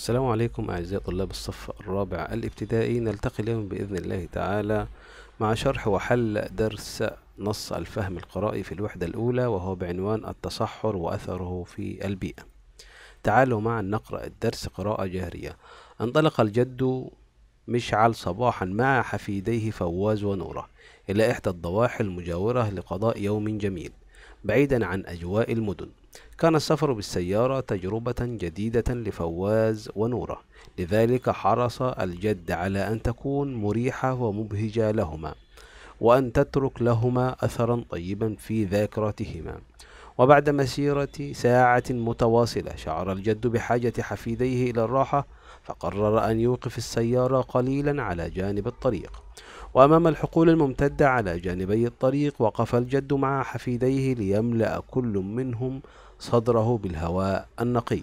السلام عليكم أعزائي طلاب الصف الرابع الابتدائي نلتقي اليوم بإذن الله تعالى مع شرح وحل درس نص الفهم القرائي في الوحدة الأولى وهو بعنوان التصحر وأثره في البيئة تعالوا معا نقرأ الدرس قراءة جهرية انطلق الجد مشعل صباحا مع حفيديه فواز ونوره إلى إحدى الضواحي المجاورة لقضاء يوم جميل بعيدا عن أجواء المدن كان السفر بالسيارة تجربة جديدة لفواز ونورة لذلك حرص الجد على أن تكون مريحة ومبهجة لهما وأن تترك لهما أثرا طيبا في ذاكرتهما وبعد مسيرة ساعة متواصلة شعر الجد بحاجة حفيديه إلى الراحة فقرر أن يوقف السيارة قليلا على جانب الطريق وأمام الحقول الممتدة على جانبي الطريق وقف الجد مع حفيديه ليملأ كل منهم صدره بالهواء النقي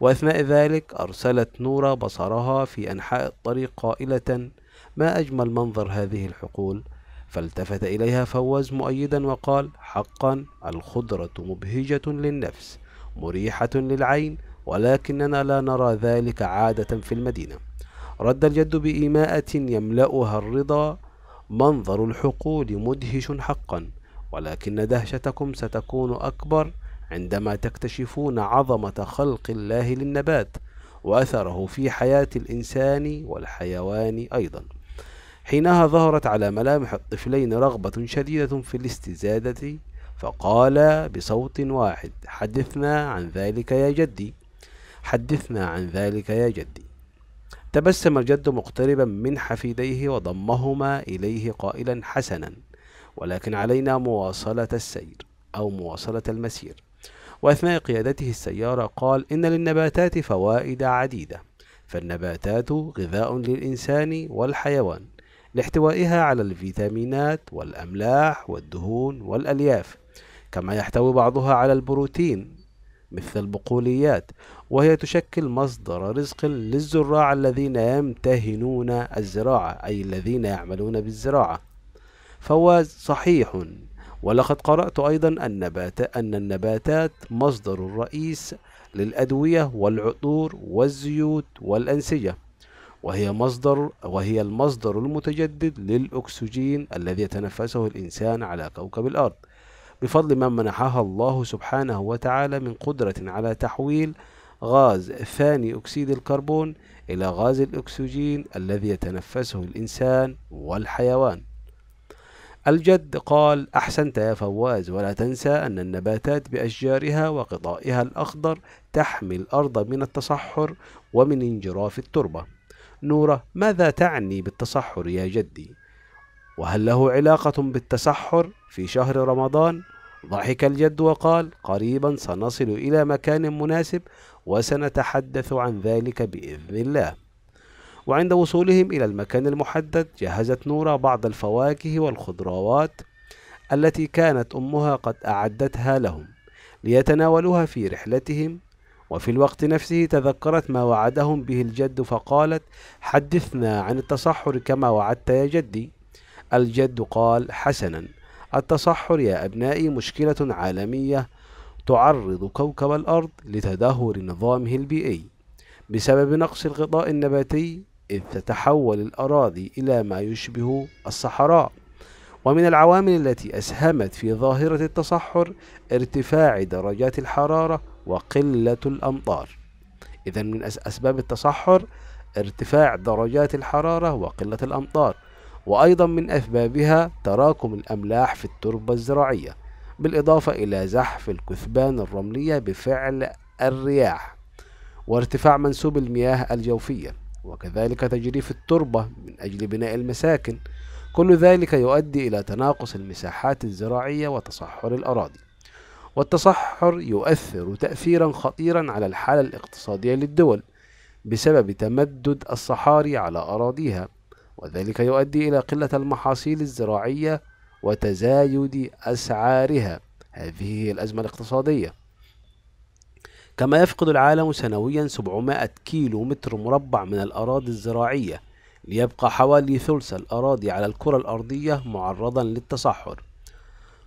وأثناء ذلك أرسلت نورة بصرها في أنحاء الطريق قائلة ما أجمل منظر هذه الحقول فالتفت إليها فواز مؤيدا وقال حقا الخضرة مبهجة للنفس مريحة للعين ولكننا لا نرى ذلك عادة في المدينة رد الجد بإيماءة يملأها الرضا منظر الحقول مدهش حقا ولكن دهشتكم ستكون أكبر عندما تكتشفون عظمة خلق الله للنبات وأثره في حياة الإنسان والحيوان أيضا حينها ظهرت على ملامح الطفلين رغبة شديدة في الاستزادة فقالا بصوت واحد حدثنا عن ذلك يا جدي حدثنا عن ذلك يا جدي تبسم الجد مقتربا من حفيديه وضمهما إليه قائلا حسنا ولكن علينا مواصلة السير أو مواصلة المسير وأثناء قيادته السيارة قال إن للنباتات فوائد عديدة فالنباتات غذاء للإنسان والحيوان لاحتوائها على الفيتامينات والأملاح والدهون والألياف كما يحتوي بعضها على البروتين مثل البقوليات وهي تشكل مصدر رزق للزراع الذين يمتهنون الزراعة أي الذين يعملون بالزراعة فواز صحيح ولقد قرأت أيضا أن النباتات مصدر الرئيس للأدوية والعطور والزيوت والأنسجة وهي مصدر وهي المصدر المتجدد للأكسجين الذي يتنفسه الإنسان على كوكب الأرض بفضل ما منحها الله سبحانه وتعالى من قدرة على تحويل غاز ثاني أكسيد الكربون إلى غاز الأكسجين الذي يتنفسه الإنسان والحيوان الجد قال أحسنت يا فواز ولا تنسى أن النباتات بأشجارها وقطائها الأخضر تحمي الأرض من التصحر ومن انجراف التربة نورة ماذا تعني بالتصحر يا جدي؟ وهل له علاقة بالتصحر في شهر رمضان؟ ضحك الجد وقال قريبا سنصل إلى مكان مناسب وسنتحدث عن ذلك بإذن الله وعند وصولهم إلى المكان المحدد جهزت نورا بعض الفواكه والخضروات التي كانت أمها قد أعدتها لهم ليتناولوها في رحلتهم وفي الوقت نفسه تذكرت ما وعدهم به الجد فقالت حدثنا عن التصحر كما وعدت يا جدي الجد قال حسنا التصحر يا أبنائي مشكلة عالمية تعرض كوكب الأرض لتدهور نظامه البيئي بسبب نقص الغطاء النباتي إذ تتحول الأراضي إلى ما يشبه الصحراء ومن العوامل التي أسهمت في ظاهرة التصحر ارتفاع درجات الحرارة وقلة الأمطار إذا من أسباب التصحر ارتفاع درجات الحرارة وقلة الأمطار وأيضا من أسبابها تراكم الأملاح في التربة الزراعية بالإضافة إلى زحف الكثبان الرملية بفعل الرياح وارتفاع منسوب المياه الجوفية وكذلك تجريف التربة من أجل بناء المساكن كل ذلك يؤدي إلى تناقص المساحات الزراعية وتصحر الأراضي والتصحر يؤثر تأثيرا خطيرا على الحالة الاقتصادية للدول بسبب تمدد الصحاري على أراضيها وذلك يؤدي إلى قلة المحاصيل الزراعية وتزايد أسعارها هذه هي الأزمة الاقتصادية كما يفقد العالم سنويا 700 كيلو متر مربع من الأراضي الزراعية ليبقى حوالي ثلث الأراضي على الكرة الأرضية معرضا للتصحر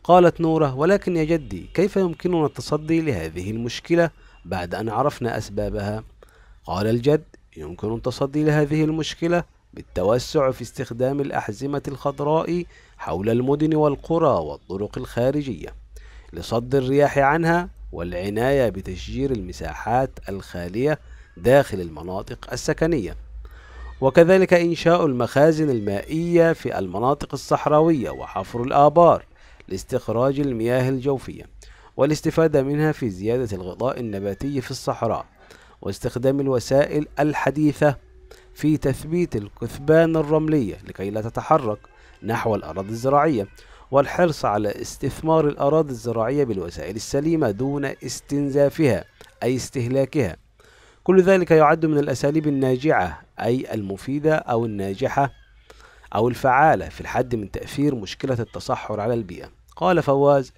قالت نورة ولكن يا جدي كيف يمكننا التصدي لهذه المشكلة بعد أن عرفنا أسبابها قال الجد يمكن التصدي لهذه المشكلة بالتوسع في استخدام الأحزمة الخضراء حول المدن والقرى والطرق الخارجية لصد الرياح عنها والعناية بتشجير المساحات الخالية داخل المناطق السكنية وكذلك إنشاء المخازن المائية في المناطق الصحراوية وحفر الآبار لاستخراج المياه الجوفية والاستفادة منها في زيادة الغطاء النباتي في الصحراء واستخدام الوسائل الحديثة في تثبيت الكثبان الرملية لكي لا تتحرك نحو الأراضي الزراعية والحرص على استثمار الأراضي الزراعية بالوسائل السليمة دون استنزافها أي استهلاكها كل ذلك يعد من الأساليب الناجعة أي المفيدة أو الناجحة أو الفعالة في الحد من تأثير مشكلة التصحر على البيئة قال فواز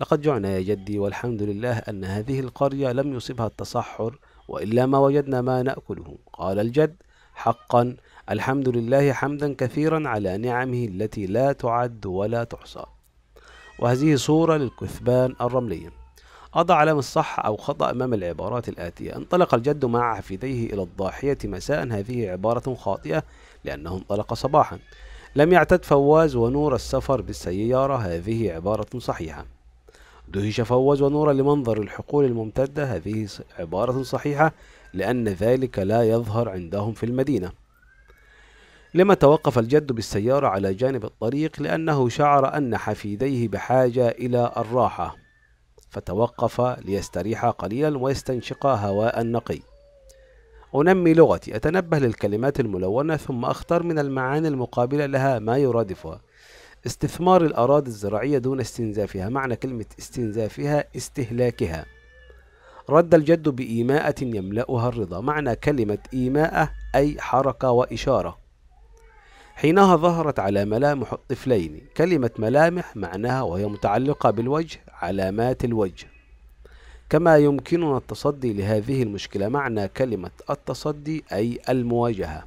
لقد جعنا يا جدي والحمد لله أن هذه القرية لم يصبها التصحر وإلا ما وجدنا ما نأكله قال الجد حقا الحمد لله حمدا كثيرا على نعمه التي لا تعد ولا تحصى وهذه صورة للكثبان الرملي أضع علامة الصح أو خطأ أمام العبارات الآتية انطلق الجد مع حفيديه إلى الضاحية مساء هذه عبارة خاطئة لأنه انطلق صباحا لم يعتد فواز ونور السفر بالسيارة هذه عبارة صحيحة دهش فوز ونورا لمنظر الحقول الممتدة هذه عبارة صحيحة لأن ذلك لا يظهر عندهم في المدينة لما توقف الجد بالسيارة على جانب الطريق لأنه شعر أن حفيديه بحاجة إلى الراحة فتوقف ليستريحا قليلا ويستنشقا هواء نقي أنمي لغتي أتنبه للكلمات الملونة ثم أختار من المعاني المقابلة لها ما يرادفها استثمار الأراضي الزراعية دون استنزافها معنى كلمة استنزافها استهلاكها رد الجد بإيماءة يملأها الرضا معنى كلمة إيماءة أي حركة وإشارة حينها ظهرت على ملامح الطفلين كلمة ملامح معناها وهي متعلقة بالوجه علامات الوجه كما يمكننا التصدي لهذه المشكلة معنى كلمة التصدي أي المواجهة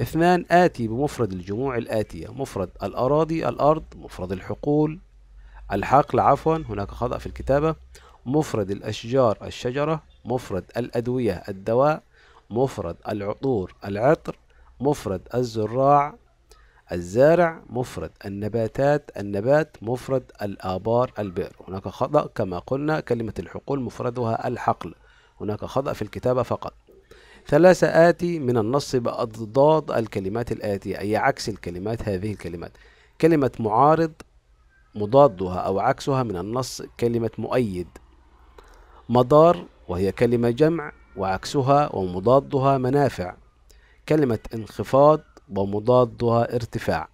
اثنان آتي بمفرد الجموع الآتية مفرد الأراضي الأرض مفرد الحقول الحقل عفوا هناك خطأ في الكتابة مفرد الأشجار الشجرة مفرد الأدوية الدواء مفرد العطور العطر مفرد الزراع الزارع مفرد النباتات النبات مفرد الآبار البئر هناك خطأ كما قلنا كلمة الحقول مفردها الحقل هناك خطأ في الكتابة فقط ثلاثة آتي من النص بأضداد الكلمات الآتية أي عكس الكلمات هذه الكلمات كلمة معارض مضادها أو عكسها من النص كلمة مؤيد مدار وهي كلمة جمع وعكسها ومضادها منافع كلمة انخفاض ومضادها ارتفاع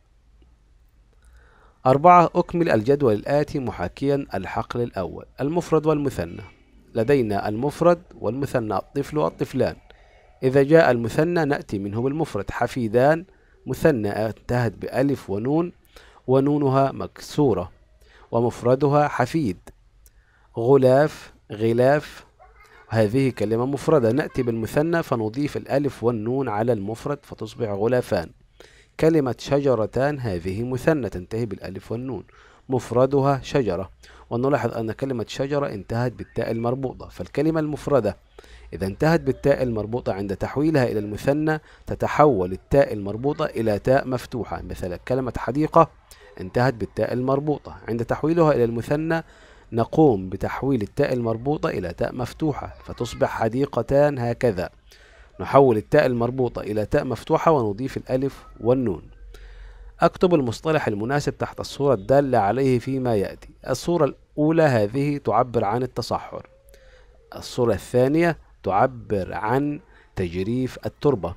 أربعة أكمل الجدول الآتي محاكيا الحقل الأول المفرد والمثنى لدينا المفرد والمثنى الطفل والطفلان إذا جاء المثنى نأتي منه بالمفرد حفيدان مثنى انتهت بألف ونون ونونها مكسورة ومفردها حفيد غلاف غلاف هذه كلمة مفردة نأتي بالمثنى فنضيف الألف والنون على المفرد فتصبح غلافان كلمة شجرتان هذه مثنى تنتهي بالألف والنون مفردها شجرة ونلاحظ أن كلمة شجرة انتهت بالتاء المربوطة فالكلمة المفردة إذا انتهت بالتاء المربوطة عند تحويلها إلى المثنى تتحول التاء المربوطة إلى تاء مفتوحة مثل كلمة حديقة انتهت بالتاء المربوطة عند تحويلها إلى المثنى نقوم بتحويل التاء المربوطة إلى تاء مفتوحة فتصبح حديقتان هكذا نحول التاء المربوطة إلى تاء مفتوحة ونضيف الألف والنون أكتب المصطلح المناسب تحت الصورة الدالة عليه فيما يأتي الصورة الأولى هذه تعبر عن التصحر الصورة الثانية تعبر عن تجريف التربة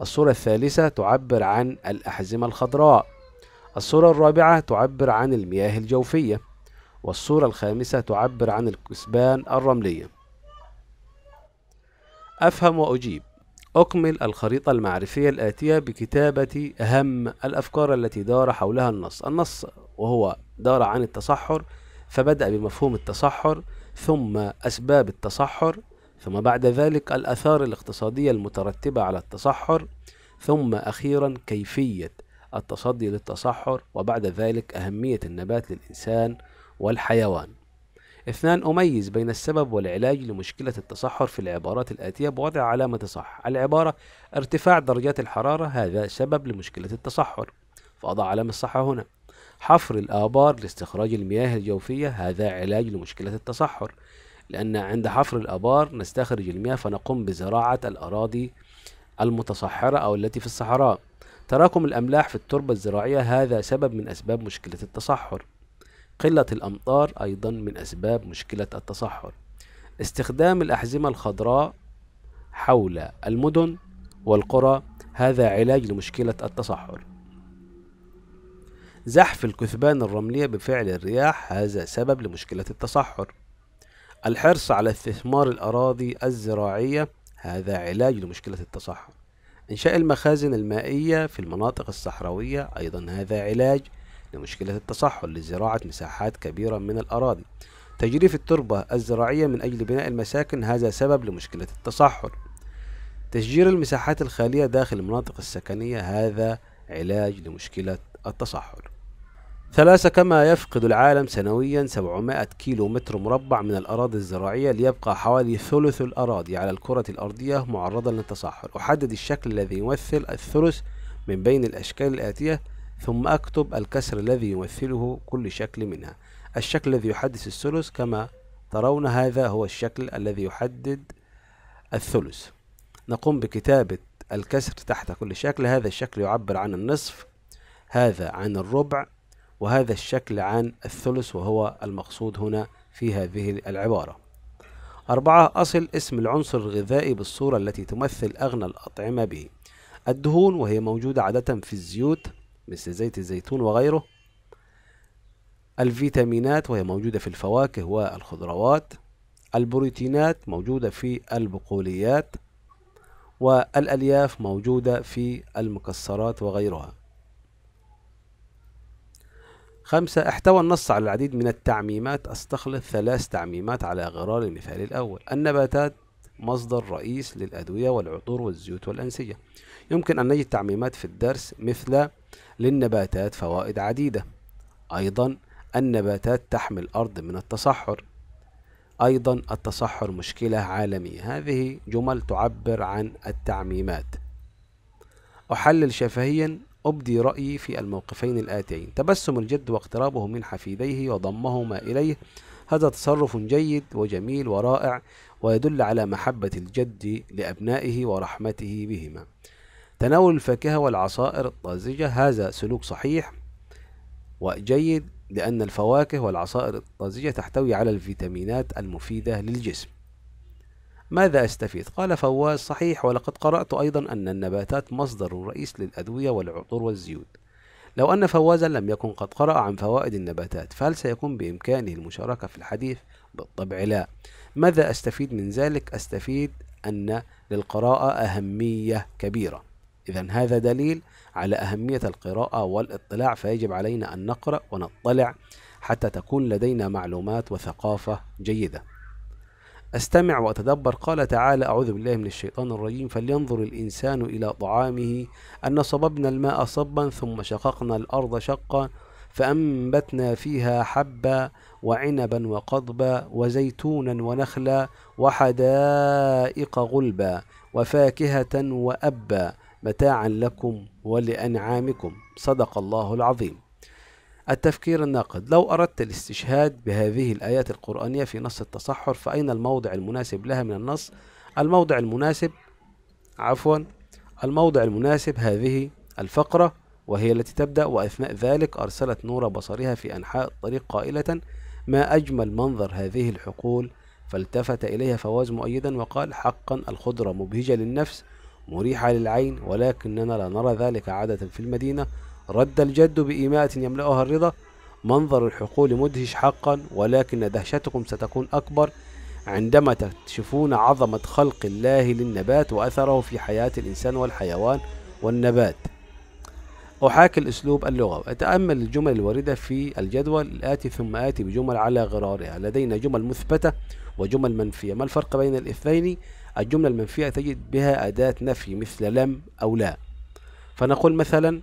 الصورة الثالثة تعبر عن الأحزمة الخضراء الصورة الرابعة تعبر عن المياه الجوفية والصورة الخامسة تعبر عن الكثبان الرملية أفهم وأجيب أكمل الخريطة المعرفية الآتية بكتابة أهم الأفكار التي دار حولها النص النص وهو دار عن التصحر فبدأ بمفهوم التصحر ثم أسباب التصحر ثم بعد ذلك الآثار الاقتصادية المترتبة على التصحر ثم أخيرا كيفية التصدي للتصحر وبعد ذلك أهمية النبات للإنسان والحيوان اثنان أميز بين السبب والعلاج لمشكلة التصحر في العبارات الآتية بوضع علامة صح العبارة ارتفاع درجات الحرارة هذا سبب لمشكلة التصحر فأضع علامة صح هنا حفر الآبار لاستخراج المياه الجوفية هذا علاج لمشكلة التصحر لأن عند حفر الآبار نستخرج المياه فنقوم بزراعة الأراضي المتصحرة أو التي في الصحراء تراكم الأملاح في التربة الزراعية هذا سبب من أسباب مشكلة التصحر قلة الأمطار أيضا من أسباب مشكلة التصحر استخدام الأحزمة الخضراء حول المدن والقرى هذا علاج لمشكلة التصحر زحف الكثبان الرملية بفعل الرياح هذا سبب لمشكلة التصحر الحرص على استثمار الأراضي الزراعية هذا علاج لمشكلة التصحر إنشاء المخازن المائية في المناطق الصحراوية أيضا هذا علاج لمشكلة التصحر لزراعة مساحات كبيرة من الأراضي تجريف التربة الزراعية من أجل بناء المساكن هذا سبب لمشكلة التصحر تشجير المساحات الخالية داخل المناطق السكنية هذا علاج لمشكلة التصحر ثلاثة كما يفقد العالم سنويا 700 كيلو متر مربع من الأراضي الزراعية ليبقى حوالي ثلث الأراضي على الكرة الأرضية معرضة للتصحر أحدد الشكل الذي يمثل الثلث من بين الأشكال الآتية ثم أكتب الكسر الذي يمثله كل شكل منها الشكل الذي يحدث الثلث كما ترون هذا هو الشكل الذي يحدد الثلث نقوم بكتابة الكسر تحت كل شكل هذا الشكل يعبر عن النصف هذا عن الربع وهذا الشكل عن الثلث وهو المقصود هنا في هذه العبارة أربعة أصل اسم العنصر الغذائي بالصورة التي تمثل أغنى الأطعمة به الدهون وهي موجودة عادة في الزيوت مثل زيت الزيتون وغيره الفيتامينات وهي موجودة في الفواكه والخضروات البروتينات موجودة في البقوليات والألياف موجودة في المكسرات وغيرها خمسة احتوى النص على العديد من التعميمات أستخلص ثلاث تعميمات على غرار المثال الأول النباتات مصدر رئيس للأدوية والعطور والزيوت والأنسية يمكن أن نجد تعميمات في الدرس مثل للنباتات فوائد عديدة أيضا النباتات تحمي الأرض من التصحر أيضا التصحر مشكلة عالمية هذه جمل تعبر عن التعميمات أحلل شفهيا أبدي رأيي في الموقفين الآتيين تبسم الجد واقترابه من حفيديه وضمهما إليه هذا تصرف جيد وجميل ورائع ويدل على محبة الجد لأبنائه ورحمته بهما تناول الفاكهة والعصائر الطازجة هذا سلوك صحيح وجيد لأن الفواكه والعصائر الطازجة تحتوي على الفيتامينات المفيدة للجسم ماذا أستفيد؟ قال فواز صحيح ولقد قرأت أيضا أن النباتات مصدر رئيس للأدوية والعطور والزيوت لو أن فوازا لم يكن قد قرأ عن فوائد النباتات فهل سيكون بإمكانه المشاركة في الحديث؟ بالطبع لا ماذا أستفيد من ذلك؟ أستفيد أن للقراءة أهمية كبيرة إذا هذا دليل على أهمية القراءة والاطلاع فيجب علينا أن نقرأ ونطلع حتى تكون لدينا معلومات وثقافة جيدة أستمع وأتدبر قال تعالى أعوذ بالله من الشيطان الرجيم فلينظر الإنسان إلى طعامه أن صببنا الماء صبا ثم شققنا الأرض شقا فأنبتنا فيها حبا وعنبا وقضبا وزيتونا ونخلا وحدائق غلبا وفاكهة وأبا متاعا لكم ولأنعامكم صدق الله العظيم التفكير الناقد لو أردت الاستشهاد بهذه الآيات القرآنية في نص التصحر فأين الموضع المناسب لها من النص الموضع المناسب عفوا الموضع المناسب هذه الفقرة وهي التي تبدأ وأثناء ذلك أرسلت نور بصرها في أنحاء الطريق قائلة ما أجمل منظر هذه الحقول فالتفت إليها فواز مؤيدا وقال حقا الخضرة مبهجة للنفس مريحة للعين ولكننا لا نرى ذلك عادة في المدينة رد الجد بإيماءة يملأها الرضا منظر الحقول مدهش حقا ولكن دهشتكم ستكون أكبر عندما تكتشفون عظمة خلق الله للنبات وأثره في حياة الإنسان والحيوان والنبات أحاكي الأسلوب اللغوي أتأمل الجمل الواردة في الجدول الآتي ثم آتي بجمل على غرارها لدينا جمل مثبتة وجمل منفية ما الفرق بين الاثنين الجملة المنفية تجد بها أداة نفي مثل لم أو لا فنقول مثلا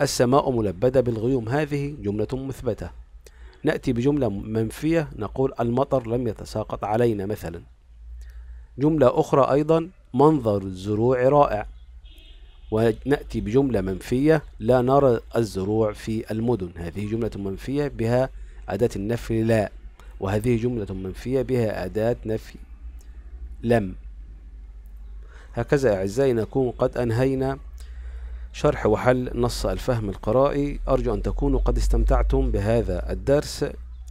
السماء ملبدة بالغيوم هذه جملة مثبتة نأتي بجملة منفية نقول المطر لم يتساقط علينا مثلا جملة أخرى أيضا منظر الزروع رائع ونأتي بجملة منفية لا نرى الزروع في المدن هذه جملة منفية بها أداة النفي لا وهذه جملة منفية بها أداة نفي لم هكذا أعزائي نكون قد أنهينا شرح وحل نص الفهم القرائي أرجو أن تكونوا قد استمتعتم بهذا الدرس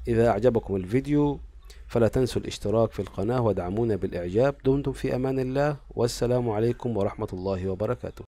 إذا أعجبكم الفيديو فلا تنسوا الاشتراك في القناة ودعمونا بالإعجاب دمتم في أمان الله والسلام عليكم ورحمة الله وبركاته